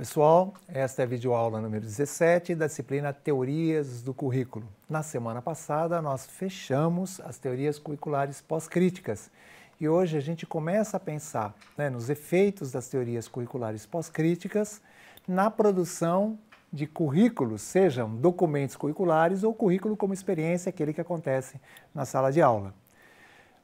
pessoal, esta é a videoaula número 17 da disciplina Teorias do Currículo. Na semana passada nós fechamos as teorias curriculares pós-críticas e hoje a gente começa a pensar né, nos efeitos das teorias curriculares pós-críticas na produção de currículos, sejam documentos curriculares ou currículo como experiência, aquele que acontece na sala de aula.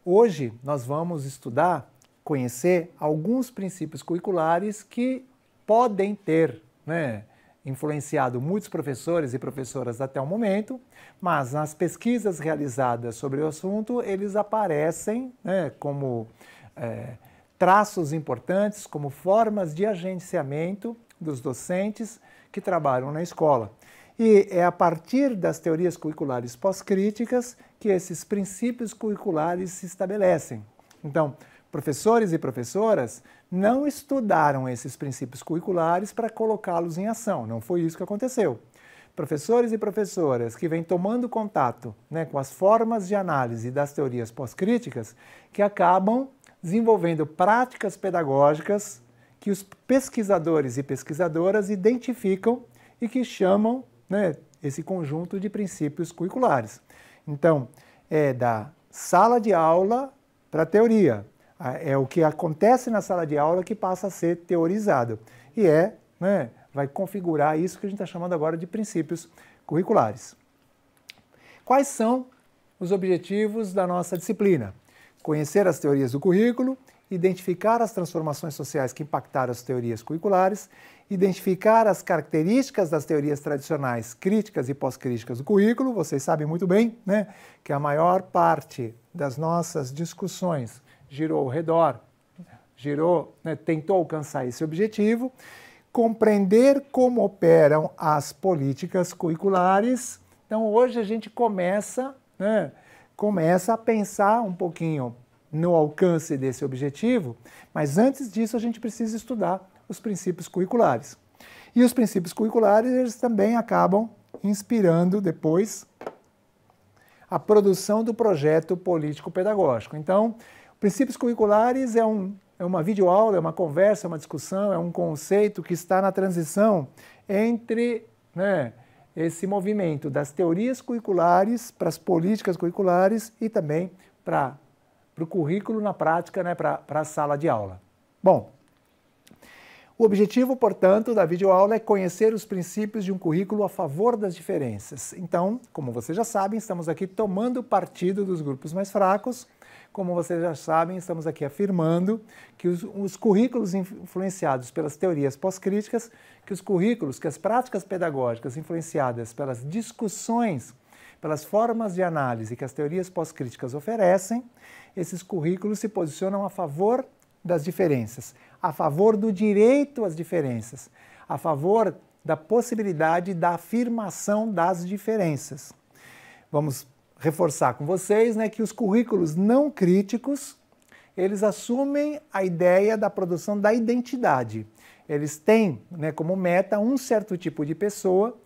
Hoje nós vamos estudar, conhecer alguns princípios curriculares que podem ter né, influenciado muitos professores e professoras até o momento, mas nas pesquisas realizadas sobre o assunto, eles aparecem né, como é, traços importantes, como formas de agenciamento dos docentes que trabalham na escola. E é a partir das teorias curriculares pós-críticas que esses princípios curriculares se estabelecem. Então, professores e professoras não estudaram esses princípios curriculares para colocá-los em ação. Não foi isso que aconteceu. Professores e professoras que vêm tomando contato né, com as formas de análise das teorias pós-críticas que acabam desenvolvendo práticas pedagógicas que os pesquisadores e pesquisadoras identificam e que chamam né, esse conjunto de princípios curriculares. Então, é da sala de aula para a teoria, ah, é o que acontece na sala de aula que passa a ser teorizado. E é, né, vai configurar isso que a gente está chamando agora de princípios curriculares. Quais são os objetivos da nossa disciplina? Conhecer as teorias do currículo, identificar as transformações sociais que impactaram as teorias curriculares, identificar as características das teorias tradicionais críticas e pós-críticas do currículo. Vocês sabem muito bem né, que é a maior parte das nossas discussões girou ao redor, girou, né, tentou alcançar esse objetivo, compreender como operam as políticas curriculares. Então hoje a gente começa, né, começa a pensar um pouquinho no alcance desse objetivo, mas antes disso a gente precisa estudar os princípios curriculares. E os princípios curriculares eles também acabam inspirando depois a produção do projeto político-pedagógico. Então, Princípios curriculares é, um, é uma videoaula, é uma conversa, é uma discussão, é um conceito que está na transição entre né, esse movimento das teorias curriculares para as políticas curriculares e também para, para o currículo na prática, né, para, para a sala de aula. Bom, o objetivo, portanto, da videoaula é conhecer os princípios de um currículo a favor das diferenças. Então, como vocês já sabem, estamos aqui tomando partido dos grupos mais fracos. Como vocês já sabem, estamos aqui afirmando que os, os currículos influenciados pelas teorias pós-críticas, que os currículos, que as práticas pedagógicas influenciadas pelas discussões, pelas formas de análise que as teorias pós-críticas oferecem, esses currículos se posicionam a favor das diferenças, a favor do direito às diferenças, a favor da possibilidade da afirmação das diferenças. Vamos reforçar com vocês né, que os currículos não críticos, eles assumem a ideia da produção da identidade. Eles têm né, como meta um certo tipo de pessoa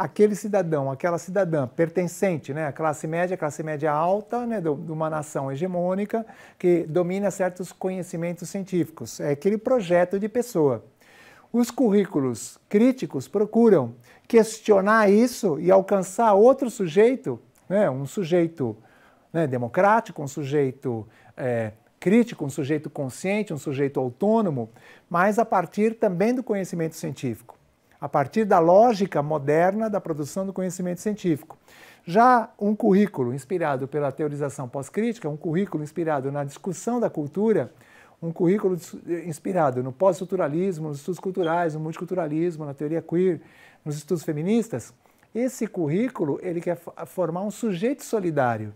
aquele cidadão, aquela cidadã pertencente né, à classe média, classe média alta, né, de uma nação hegemônica que domina certos conhecimentos científicos. É aquele projeto de pessoa. Os currículos críticos procuram questionar isso e alcançar outro sujeito, né, um sujeito né, democrático, um sujeito é, crítico, um sujeito consciente, um sujeito autônomo, mas a partir também do conhecimento científico a partir da lógica moderna da produção do conhecimento científico. Já um currículo inspirado pela teorização pós-crítica, um currículo inspirado na discussão da cultura, um currículo eh, inspirado no pós-culturalismo, nos estudos culturais, no multiculturalismo, na teoria queer, nos estudos feministas, esse currículo ele quer formar um sujeito solidário.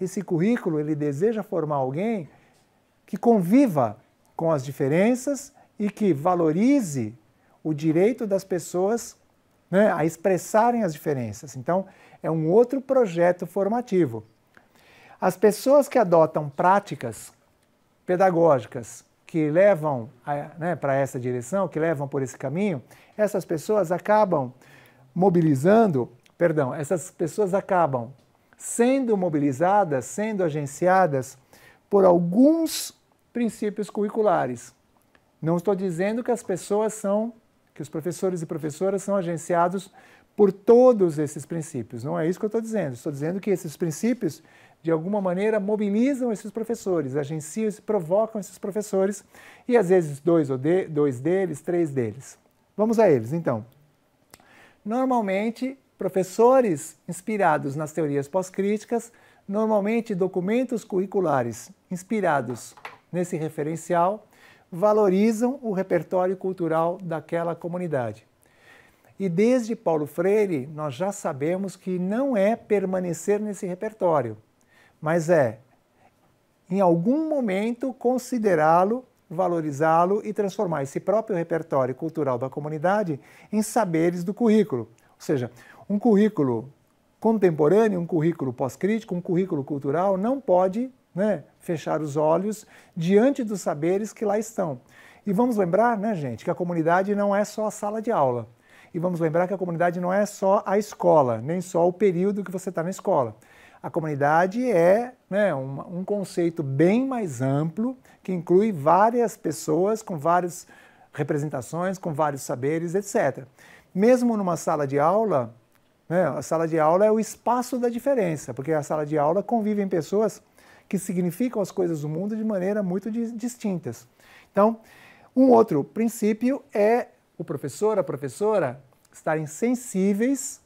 Esse currículo ele deseja formar alguém que conviva com as diferenças e que valorize o direito das pessoas né, a expressarem as diferenças. Então, é um outro projeto formativo. As pessoas que adotam práticas pedagógicas que levam né, para essa direção, que levam por esse caminho, essas pessoas acabam mobilizando, perdão, essas pessoas acabam sendo mobilizadas, sendo agenciadas por alguns princípios curriculares. Não estou dizendo que as pessoas são que os professores e professoras são agenciados por todos esses princípios. Não é isso que eu estou dizendo. Estou dizendo que esses princípios, de alguma maneira, mobilizam esses professores, agenciam e provocam esses professores, e às vezes dois, ou de, dois deles, três deles. Vamos a eles, então. Normalmente, professores inspirados nas teorias pós-críticas, normalmente documentos curriculares inspirados nesse referencial, valorizam o repertório cultural daquela comunidade. E desde Paulo Freire, nós já sabemos que não é permanecer nesse repertório, mas é, em algum momento, considerá-lo, valorizá-lo e transformar esse próprio repertório cultural da comunidade em saberes do currículo. Ou seja, um currículo contemporâneo, um currículo pós-crítico, um currículo cultural não pode né, fechar os olhos diante dos saberes que lá estão. E vamos lembrar, né, gente, que a comunidade não é só a sala de aula. E vamos lembrar que a comunidade não é só a escola, nem só o período que você está na escola. A comunidade é né, um, um, conceito bem mais amplo, que inclui várias pessoas com várias representações, com vários saberes, etc. Mesmo numa sala de aula, né, a sala de aula é o espaço da diferença, porque a sala de aula convivem pessoas que significam as coisas do mundo de maneira muito distintas. Então, um outro princípio é o professor, a professora estarem sensíveis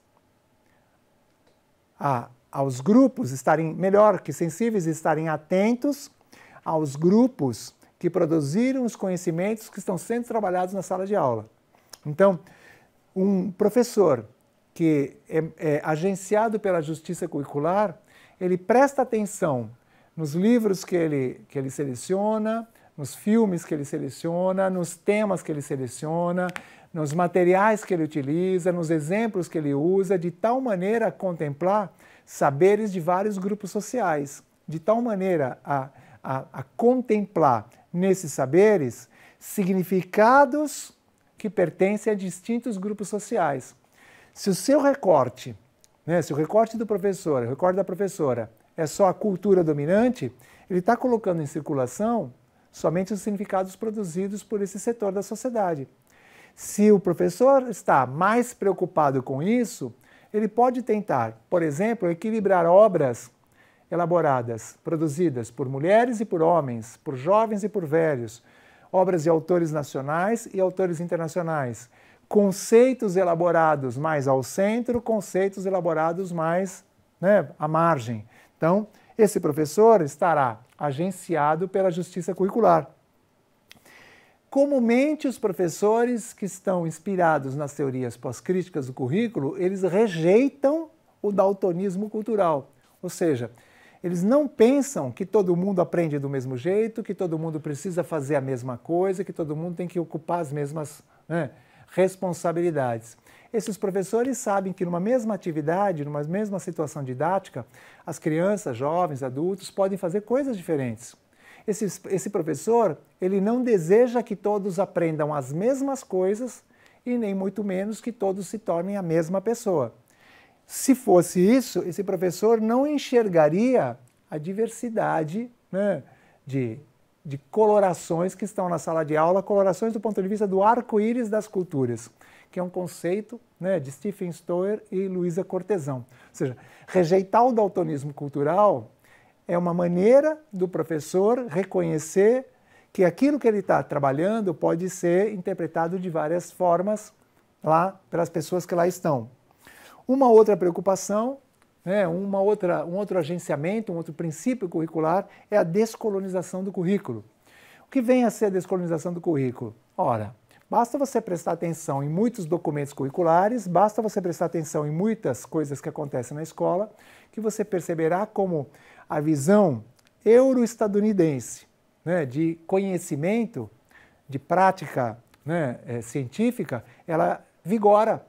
a, aos grupos, estarem melhor que sensíveis, estarem atentos aos grupos que produziram os conhecimentos que estão sendo trabalhados na sala de aula. Então, um professor que é, é agenciado pela justiça curricular, ele presta atenção nos livros que ele, que ele seleciona, nos filmes que ele seleciona, nos temas que ele seleciona, nos materiais que ele utiliza, nos exemplos que ele usa, de tal maneira a contemplar saberes de vários grupos sociais, de tal maneira a, a, a contemplar nesses saberes significados que pertencem a distintos grupos sociais. Se o seu recorte, né, se o recorte do professor, o recorte da professora, é só a cultura dominante, ele está colocando em circulação somente os significados produzidos por esse setor da sociedade. Se o professor está mais preocupado com isso, ele pode tentar, por exemplo, equilibrar obras elaboradas, produzidas por mulheres e por homens, por jovens e por velhos, obras de autores nacionais e autores internacionais, conceitos elaborados mais ao centro, conceitos elaborados mais né, à margem. Então, esse professor estará agenciado pela Justiça Curricular. Comumente, os professores que estão inspirados nas teorias pós-críticas do currículo, eles rejeitam o daltonismo cultural. Ou seja, eles não pensam que todo mundo aprende do mesmo jeito, que todo mundo precisa fazer a mesma coisa, que todo mundo tem que ocupar as mesmas né, responsabilidades. Esses professores sabem que numa mesma atividade, numa mesma situação didática, as crianças, jovens, adultos podem fazer coisas diferentes. Esse, esse professor, ele não deseja que todos aprendam as mesmas coisas e nem muito menos que todos se tornem a mesma pessoa. Se fosse isso, esse professor não enxergaria a diversidade né, de, de colorações que estão na sala de aula, colorações do ponto de vista do arco-íris das culturas que é um conceito né, de Stephen Stoer e Luísa Cortesão. Ou seja, rejeitar o daltonismo cultural é uma maneira do professor reconhecer que aquilo que ele está trabalhando pode ser interpretado de várias formas lá pelas pessoas que lá estão. Uma outra preocupação, né, uma outra, um outro agenciamento, um outro princípio curricular é a descolonização do currículo. O que vem a ser a descolonização do currículo? Ora, Basta você prestar atenção em muitos documentos curriculares, basta você prestar atenção em muitas coisas que acontecem na escola, que você perceberá como a visão euro-estadunidense né, de conhecimento, de prática né, é, científica, ela vigora.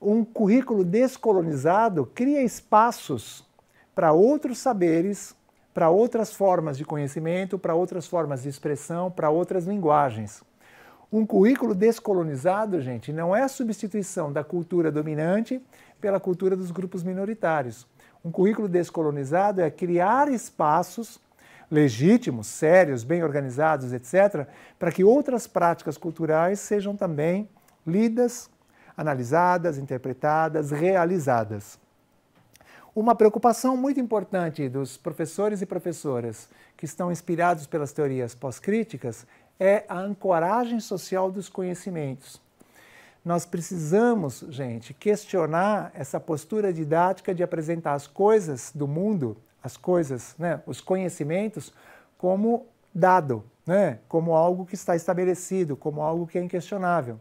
Um currículo descolonizado cria espaços para outros saberes, para outras formas de conhecimento, para outras formas de expressão, para outras linguagens. Um currículo descolonizado, gente, não é a substituição da cultura dominante pela cultura dos grupos minoritários. Um currículo descolonizado é criar espaços legítimos, sérios, bem organizados, etc., para que outras práticas culturais sejam também lidas, analisadas, interpretadas, realizadas. Uma preocupação muito importante dos professores e professoras que estão inspirados pelas teorias pós-críticas é a ancoragem social dos conhecimentos. Nós precisamos, gente, questionar essa postura didática de apresentar as coisas do mundo, as coisas, né, os conhecimentos, como dado, né, como algo que está estabelecido, como algo que é inquestionável.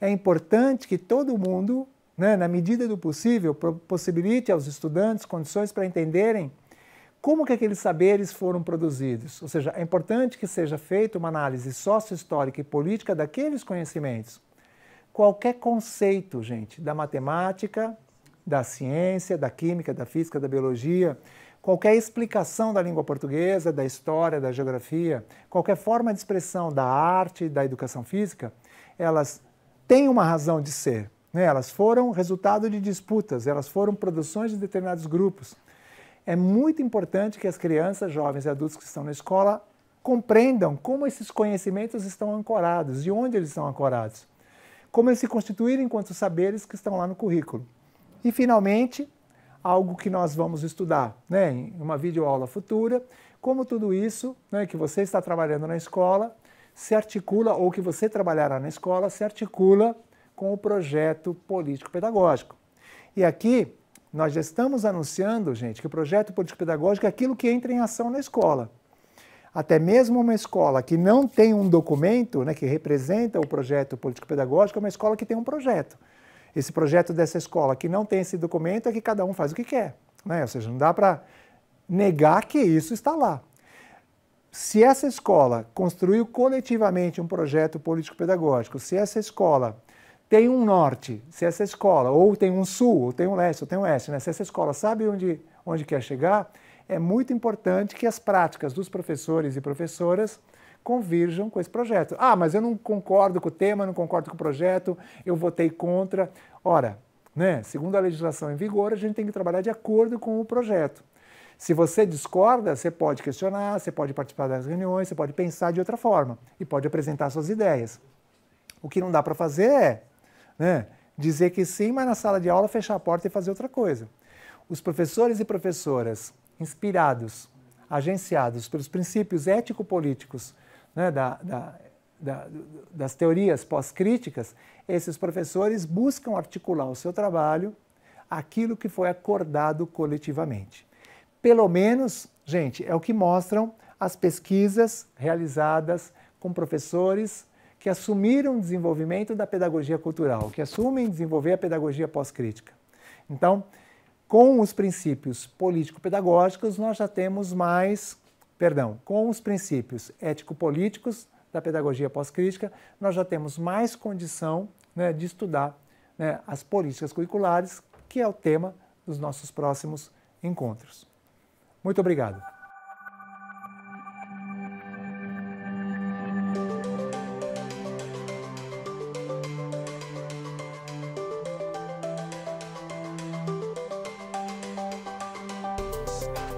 É importante que todo mundo, né, na medida do possível, possibilite aos estudantes condições para entenderem como que aqueles saberes foram produzidos. Ou seja, é importante que seja feita uma análise sócio-histórica e política daqueles conhecimentos. Qualquer conceito, gente, da matemática, da ciência, da química, da física, da biologia, qualquer explicação da língua portuguesa, da história, da geografia, qualquer forma de expressão da arte, da educação física, elas têm uma razão de ser. Né? Elas foram resultado de disputas, elas foram produções de determinados grupos é muito importante que as crianças, jovens e adultos que estão na escola compreendam como esses conhecimentos estão ancorados, de onde eles estão ancorados, como eles se constituíram enquanto saberes que estão lá no currículo. E, finalmente, algo que nós vamos estudar né, em uma videoaula futura, como tudo isso né, que você está trabalhando na escola se articula, ou que você trabalhará na escola, se articula com o projeto político-pedagógico. E aqui nós já estamos anunciando, gente, que o projeto político-pedagógico é aquilo que entra em ação na escola. Até mesmo uma escola que não tem um documento né, que representa o projeto político-pedagógico é uma escola que tem um projeto. Esse projeto dessa escola que não tem esse documento é que cada um faz o que quer. Né? Ou seja, não dá para negar que isso está lá. Se essa escola construiu coletivamente um projeto político-pedagógico, se essa escola tem um norte, se essa escola, ou tem um sul, ou tem um leste, ou tem um oeste, né? se essa escola sabe onde, onde quer chegar, é muito importante que as práticas dos professores e professoras convirjam com esse projeto. Ah, mas eu não concordo com o tema, não concordo com o projeto, eu votei contra. Ora, né, segundo a legislação em vigor, a gente tem que trabalhar de acordo com o projeto. Se você discorda, você pode questionar, você pode participar das reuniões, você pode pensar de outra forma e pode apresentar suas ideias. O que não dá para fazer é né? dizer que sim, mas na sala de aula fechar a porta e fazer outra coisa. Os professores e professoras, inspirados, agenciados pelos princípios ético-políticos né, da, da, da, das teorias pós-críticas, esses professores buscam articular o seu trabalho aquilo que foi acordado coletivamente. Pelo menos, gente, é o que mostram as pesquisas realizadas com professores que assumiram o desenvolvimento da pedagogia cultural, que assumem desenvolver a pedagogia pós-crítica. Então, com os princípios político-pedagógicos, nós já temos mais, perdão, com os princípios ético-políticos da pedagogia pós-crítica, nós já temos mais condição né, de estudar né, as políticas curriculares, que é o tema dos nossos próximos encontros. Muito obrigado. Podcast.